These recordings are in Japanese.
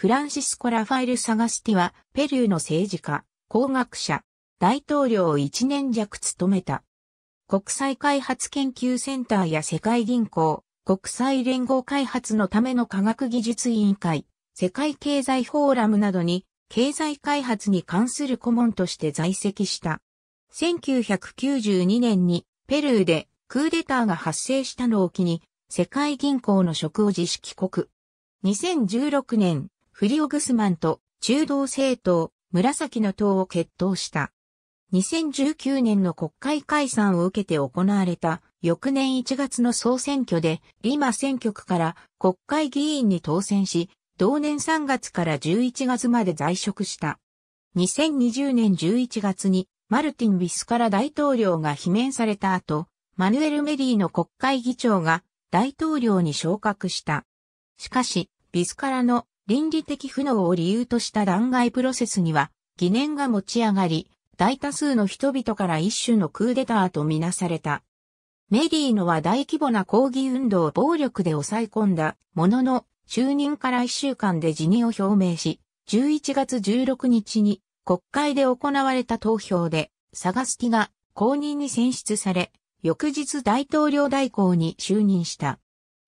フランシスコ・ラファエル・サガスティは、ペルーの政治家、工学者、大統領を1年弱務めた。国際開発研究センターや世界銀行、国際連合開発のための科学技術委員会、世界経済フォーラムなどに、経済開発に関する顧問として在籍した。1992年にペルーでクーデターが発生したのを機に世界銀行の職を自主帰国。2016年フリオグスマンと中道政党、紫の党を決闘した。2019年の国会解散を受けて行われた翌年1月の総選挙でリマ選挙区から国会議員に当選し、同年3月から11月まで在職した。2020年11月にマルティン・ビスから大統領が罷免された後、マヌエル・メリーの国会議長が大統領に昇格した。しかし、ビスからの倫理的不能を理由とした弾劾プロセスには疑念が持ち上がり、大多数の人々から一種のクーデターとみなされた。メリーノは大規模な抗議運動を暴力で抑え込んだものの、就任から一週間で辞任を表明し、11月16日に国会で行われた投票で、サガスティが公認に選出され、翌日大統領代行に就任した。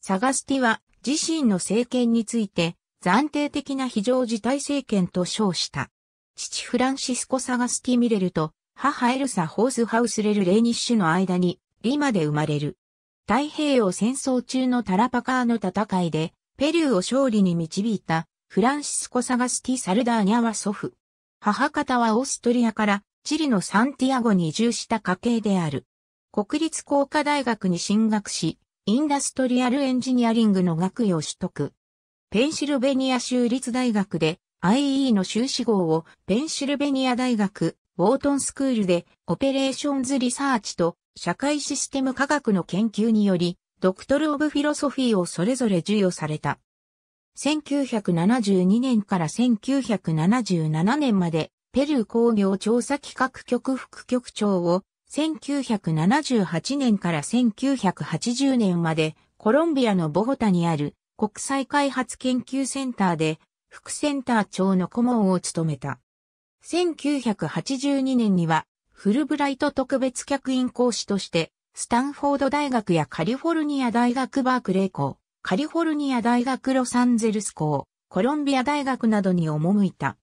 サガスティは自身の政権について暫定的な非常事態政権と称した。父フランシスコ・サガスティ・ミレルと母エルサ・ホースハウス・レル・レイニッシュの間にリマで生まれる。太平洋戦争中のタラパカーの戦いでペルーを勝利に導いたフランシスコ・サガスティ・サルダーニャは祖父。母方はオーストリアからチリのサンティアゴに移住した家系である。国立工科大学に進学し、インダストリアルエンジニアリングの学位を取得。ペンシルベニア州立大学で IE の修士号をペンシルベニア大学ウォートンスクールでオペレーションズリサーチと社会システム科学の研究によりドクトル・オブ・フィロソフィーをそれぞれ授与された。1972年から1977年までペルー工業調査企画局副局長を1978年から1980年までコロンビアのボゴタにある国際開発研究センターで副センター長の顧問を務めた。1982年にはフルブライト特別客員講師としてスタンフォード大学やカリフォルニア大学バークレー校、カリフォルニア大学ロサンゼルス校、コロンビア大学などに赴いた。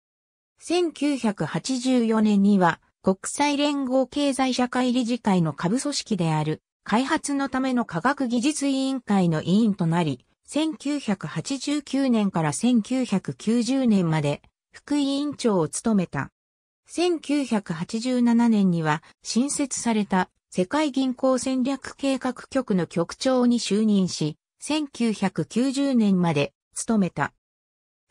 1984年には国際連合経済社会理事会の下部組織である開発のための科学技術委員会の委員となり、1989年から1990年まで副委員長を務めた。1987年には新設された世界銀行戦略計画局の局長に就任し、1990年まで務めた。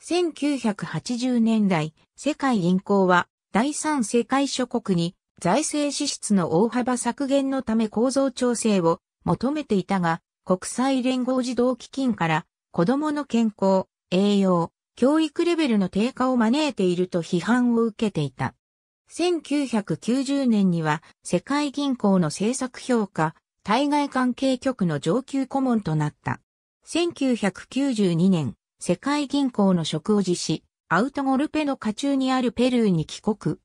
1980年代、世界銀行は第三世界諸国に財政支出の大幅削減のため構造調整を求めていたが、国際連合児童基金から子供の健康、栄養、教育レベルの低下を招いていると批判を受けていた。1990年には世界銀行の政策評価、対外関係局の上級顧問となった。1992年、世界銀行の職を辞し、アウトゴルペの下中にあるペルーに帰国。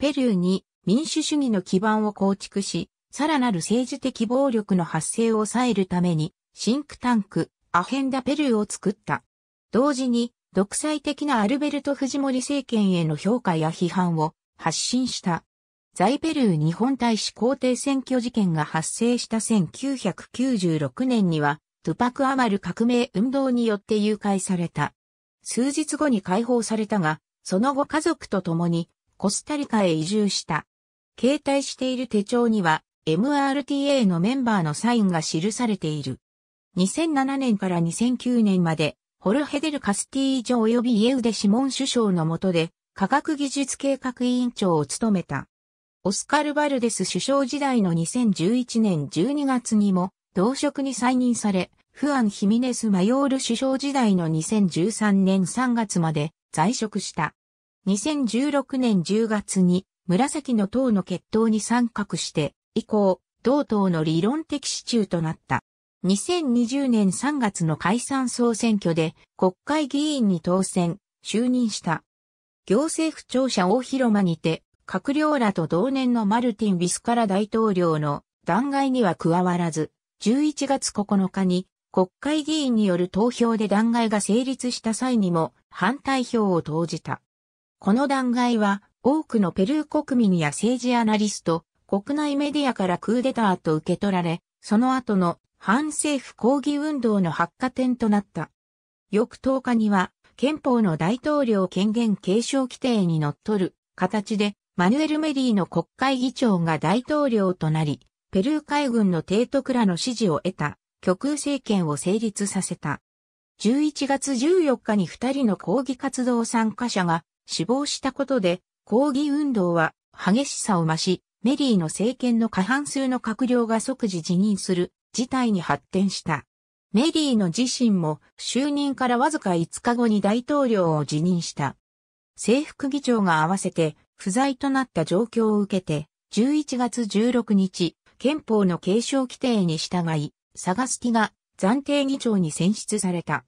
ペルーに民主主義の基盤を構築し、さらなる政治的暴力の発生を抑えるために、シンクタンク、アヘンダペルーを作った。同時に、独裁的なアルベルト・フジモリ政権への評価や批判を発信した。在ペルー日本大使皇帝選挙事件が発生した1996年には、トゥパク・アマル革命運動によって誘拐された。数日後に解放されたが、その後家族と共にコスタリカへ移住した。携帯している手帳には、MRTA のメンバーのサインが記されている。2007年から2009年まで、ホルヘデル・カスティージョ及びイエウデ・シモン首相の下で、科学技術計画委員長を務めた。オスカル・バルデス首相時代の2011年12月にも、同職に再任され、フアン・ヒミネス・マヨール首相時代の2013年3月まで在職した。2016年10月に紫の党の決闘に参画して以降、同党の理論的支柱となった。2020年3月の解散総選挙で国会議員に当選、就任した。行政府庁舎大広間にて、閣僚らと同年のマルティン・ビスカラ大統領の弾劾には加わらず、11月9日に国会議員による投票で弾劾が成立した際にも反対票を投じた。この弾劾は多くのペルー国民や政治アナリスト、国内メディアからクーデターと受け取られ、その後の反政府抗議運動の発火点となった。翌10日には、憲法の大統領権限継承規定に則る形で、マヌエル・メリーの国会議長が大統領となり、ペルー海軍の提督らの支持を得た、極右政権を成立させた。11月14日に2人の抗議活動参加者が死亡したことで、抗議運動は激しさを増し、メリーの政権の過半数の閣僚が即時辞任する事態に発展した。メリーの自身も就任からわずか5日後に大統領を辞任した。制服議長が合わせて不在となった状況を受けて、11月16日、憲法の継承規定に従い、サガスティが暫定議長に選出された。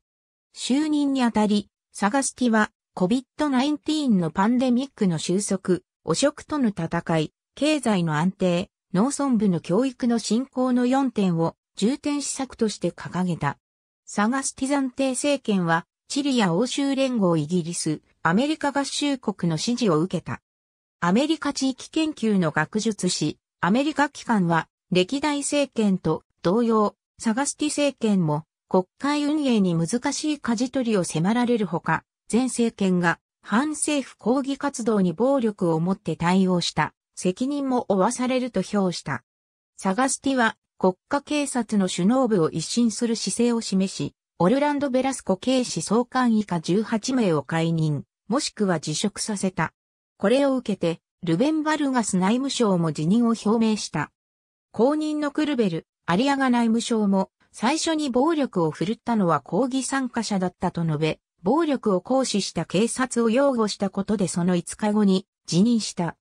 就任にあたり、サガスティは COVID-19 のパンデミックの収束、汚職との戦い、経済の安定、農村部の教育の振興の4点を重点施策として掲げた。サガスティザン帝政権は、チリや欧州連合イギリス、アメリカ合衆国の支持を受けた。アメリカ地域研究の学術誌、アメリカ機関は、歴代政権と同様、サガスティ政権も国会運営に難しい舵取りを迫られるほか、前政権が反政府抗議活動に暴力をもって対応した。責任も負わされると評した。サガスティは国家警察の首脳部を一新する姿勢を示し、オルランド・ベラスコ警視総監以下18名を解任、もしくは辞職させた。これを受けて、ルベン・バルガス内務省も辞任を表明した。公認のクルベル、アリアガ内務省も、最初に暴力を振るったのは抗議参加者だったと述べ、暴力を行使した警察を擁護したことでその5日後に辞任した。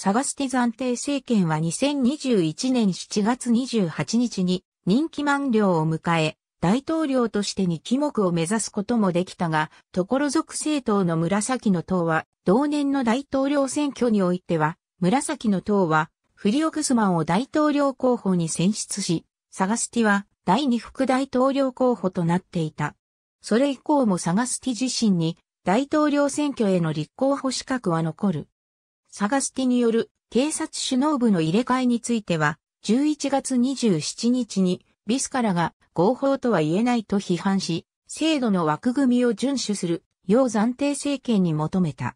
サガスティ暫定政権は2021年7月28日に任期満了を迎え、大統領としてに期目を目指すこともできたが、ところ属政党の紫の党は、同年の大統領選挙においては、紫の党は、フリオグスマンを大統領候補に選出し、サガスティは第二副大統領候補となっていた。それ以降もサガスティ自身に大統領選挙への立候補資格は残る。サガスティによる警察首脳部の入れ替えについては、11月27日にビスカラが合法とは言えないと批判し、制度の枠組みを遵守するよう暫定政権に求めた。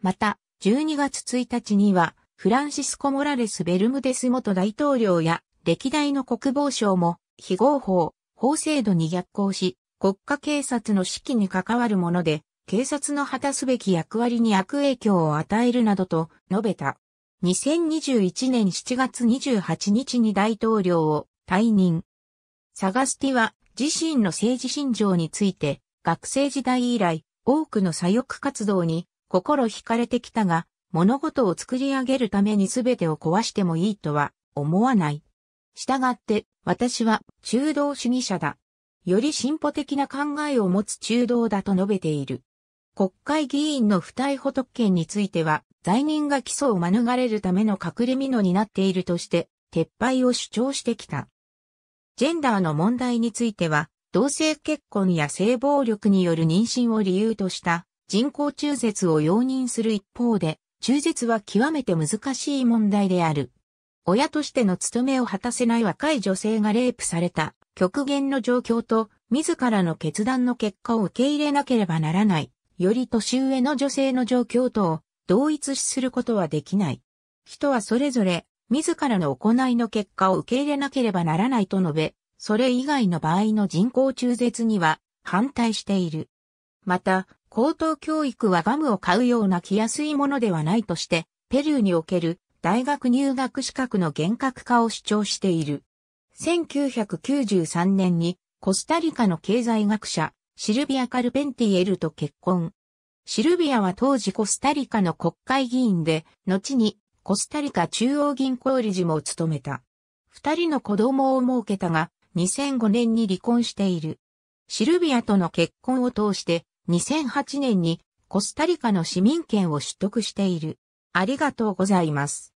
また、12月1日には、フランシスコ・モラレス・ベルムデス元大統領や歴代の国防省も非合法、法制度に逆行し、国家警察の指揮に関わるもので、警察の果たすべき役割に悪影響を与えるなどと述べた。2021年7月28日に大統領を退任。サガスティは自身の政治信条について学生時代以来多くの左翼活動に心惹かれてきたが物事を作り上げるために全てを壊してもいいとは思わない。従って私は中道主義者だ。より進歩的な考えを持つ中道だと述べている。国会議員の不逮捕特権については、罪人が起訴を免れるための隠れ蓑になっているとして、撤廃を主張してきた。ジェンダーの問題については、同性結婚や性暴力による妊娠を理由とした人工中絶を容認する一方で、中絶は極めて難しい問題である。親としての務めを果たせない若い女性がレイプされた極限の状況と自らの決断の結果を受け入れなければならないより年上の女性の状況とを同一視することはできない。人はそれぞれ自らの行いの結果を受け入れなければならないと述べ、それ以外の場合の人口中絶には反対している。また、高等教育はガムを買うような気安いものではないとして、ペルーにおける大学入学資格の厳格化を主張している。1993年にコスタリカの経済学者シルビア・カルペンティエルと結婚。シルビアは当時コスタリカの国会議員で、後にコスタリカ中央銀行理事も務めた。二人の子供を設けたが、2005年に離婚している。シルビアとの結婚を通して、2008年にコスタリカの市民権を取得している。ありがとうございます。